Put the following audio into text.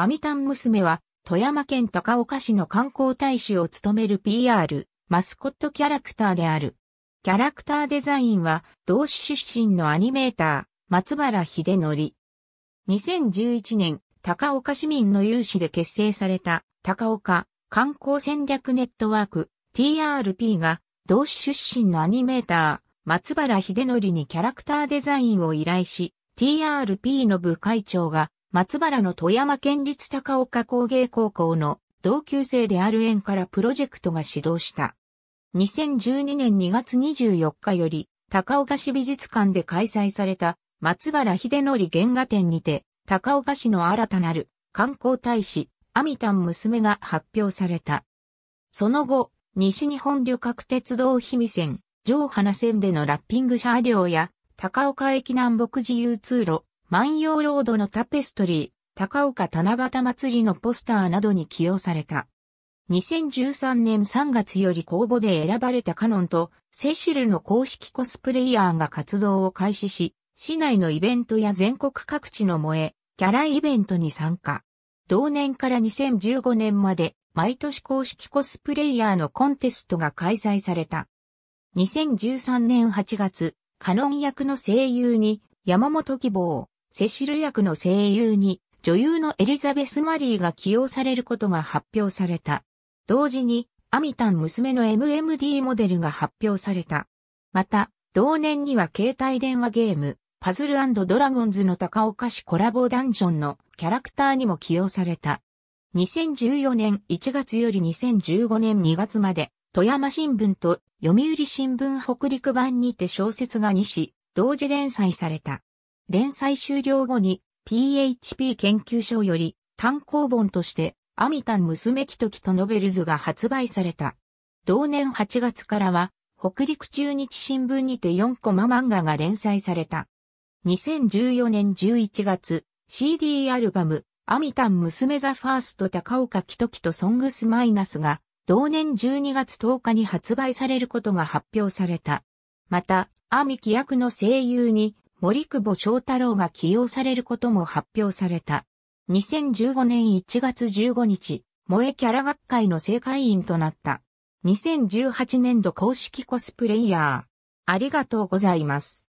アミタン娘は、富山県高岡市の観光大使を務める PR、マスコットキャラクターである。キャラクターデザインは、同志出身のアニメーター、松原秀則。2011年、高岡市民の有志で結成された、高岡観光戦略ネットワーク、TRP が、同志出身のアニメーター、松原秀則にキャラクターデザインを依頼し、TRP の部会長が松原の富山県立高岡工芸高校の同級生である縁からプロジェクトが始動した。2012年2月24日より、高岡市美術館で開催された松原秀則原画展にて、高岡市の新たなる観光大使、アミタン娘が発表された。その後、西日本旅客鉄道氷見線、上花線でのラッピング車両や、高岡駅南北自由通路、万葉ロードのタペストリー、高岡七夕祭りのポスターなどに起用された。2013年3月より公募で選ばれたカノンとセシルの公式コスプレイヤーが活動を開始し、市内のイベントや全国各地の萌え、キャライベントに参加。同年から2015年まで毎年公式コスプレイヤーのコンテストが開催された。2013年8月、カノン役の声優に山本希望、セシル役の声優に女優のエリザベス・マリーが起用されることが発表された。同時に、アミタン娘の MMD モデルが発表された。また、同年には携帯電話ゲーム、パズルドラゴンズの高岡市コラボダンジョンのキャラクターにも起用された。2014年1月より2015年2月まで、富山新聞と読売新聞北陸版にて小説が2紙、同時連載された。連載終了後に PHP 研究所より単行本としてアミタン娘キトキとノベルズが発売された。同年8月からは北陸中日新聞にて4コマ漫画が連載された。2014年11月 CD アルバムアミタン娘ザファースト高岡キトキとソングスマイナスが同年12月10日に発売されることが発表された。また、アミキ役の声優に森久保翔太郎が起用されることも発表された。2015年1月15日、萌えキャラ学会の正会員となった。2018年度公式コスプレイヤー。ありがとうございます。